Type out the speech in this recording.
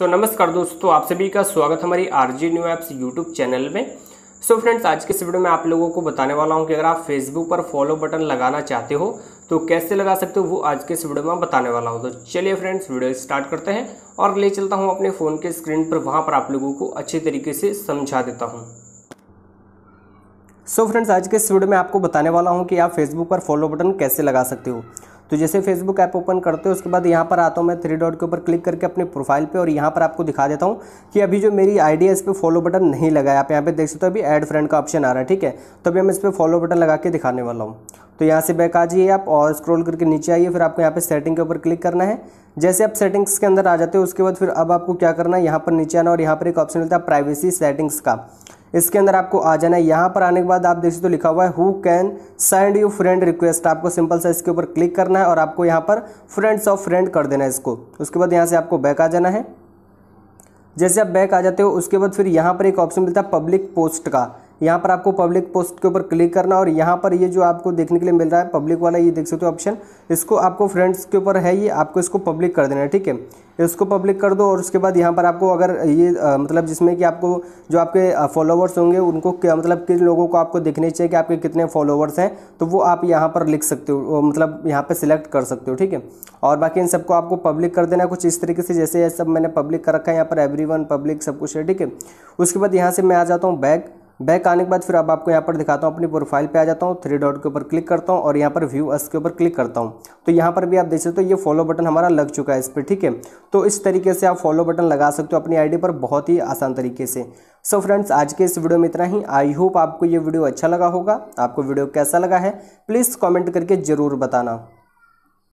सो so, नमस्कार दोस्तों आप सभी का स्वागत हमारी R G new apps YouTube channel में सो so, फ्रेंड्स आज के इस वीडियो में आप लोगों को बताने वाला हूं कि अगर आप फेसबुक पर फॉलो बटन लगाना चाहते हो तो कैसे लगा सकते हो वो आज के इस वीडियो में बताने वाला हूं तो चलिए फ्रेंड्स वीडियो स्टार्ट करते हैं और ले चलता हूँ अपने फ़ोन के स्क्रीन पर वहाँ पर आप लोगों को अच्छे तरीके से समझा देता हूँ सो so, फ्रेंड्स आज के इस वीडियो में आपको बताने वाला हूँ कि आप फेसबुक पर फॉलो बटन कैसे लगा सकते हो तो जैसे फेसबुक ऐप ओपन करते हो उसके बाद यहाँ पर आता हूँ मैं थ्री डॉट के ऊपर क्लिक करके अपने प्रोफाइल पे और यहाँ पर आपको दिखा देता हूँ कि अभी जो मेरी आईडी है इस पर फॉलो बटन नहीं लगा है आप यहाँ पे देख सकते हो अभी एड फ्रेंड का ऑप्शन आ रहा है ठीक है तो अभी मैं इस पर फॉलो बटन लगा के दिखाने वाला हूँ तो यहाँ से बैक आ जाइए आप और स्क्रॉल करके नीचे आइए फिर आपको यहाँ पे सेटिंग के ऊपर क्लिक करना है जैसे आप सेटिंग्स के अंदर आ जाते हो उसके बाद फिर अब आपको क्या करना है यहाँ पर नीचे आना और यहाँ पर एक ऑप्शन मिलता है प्राइवेसी सेटिंग्स का इसके अंदर आपको आ जाना है यहाँ पर आने के बाद आप देख सकते हो लिखा हुआ है who can send you friend request आपको सिंपल सा इसके ऊपर क्लिक करना है और आपको यहाँ पर फ्रेंड्स ऑफ फ्रेंड कर देना है इसको उसके बाद यहाँ से आपको बैक आ जाना है जैसे आप बैक आ जाते हो उसके बाद फिर यहाँ पर एक ऑप्शन मिलता है पब्लिक पोस्ट का यहाँ पर आपको पब्लिक पोस्ट के ऊपर क्लिक करना और यहाँ पर ये जो आपको देखने के लिए मिल रहा है पब्लिक वाला ये देख सकते हो ऑप्शन इसको आपको फ्रेंड्स के ऊपर है ये आपको इसको पब्लिक कर देना है ठीक है इसको पब्लिक कर दो और उसके बाद यहाँ पर आपको अगर ये आ, मतलब जिसमें कि आपको जो आपके फॉलोवर्स होंगे उनको क्या मतलब किन लोगों को आपको देखने चाहिए कि आपके कितने फॉलोवर्स हैं तो वो आप यहाँ पर लिख सकते हो मतलब यहाँ पर सिलेक्ट कर सकते हो ठीक है और बाकी इन सबको आपको पब्लिक कर देना कुछ इस तरीके से जैसे ये सब मैंने पब्लिक कर रखा है यहाँ पर एवरी पब्लिक सब कुछ है ठीक है उसके बाद यहाँ से मैं आ जाता हूँ बैग बैक आने के बाद फिर अब आपको यहाँ पर दिखाता हूँ अपनी प्रोफाइल पे आ जाता हूँ थ्री डॉट के ऊपर क्लिक करता हूँ और यहाँ पर व्यू अस के ऊपर क्लिक करता हूँ तो यहाँ पर भी आप देख सकते हो ये फॉलो बटन हमारा लग चुका है इस पर ठीक है तो इस तरीके से आप फॉलो बटन लगा सकते हो अपनी आईडी पर बहुत ही आसान तरीके से सो so फ्रेंड्स आज के इस वीडियो में इतना ही आई होप आपको ये वीडियो अच्छा लगा होगा आपको वीडियो कैसा लगा है प्लीज़ कॉमेंट करके ज़रूर बताना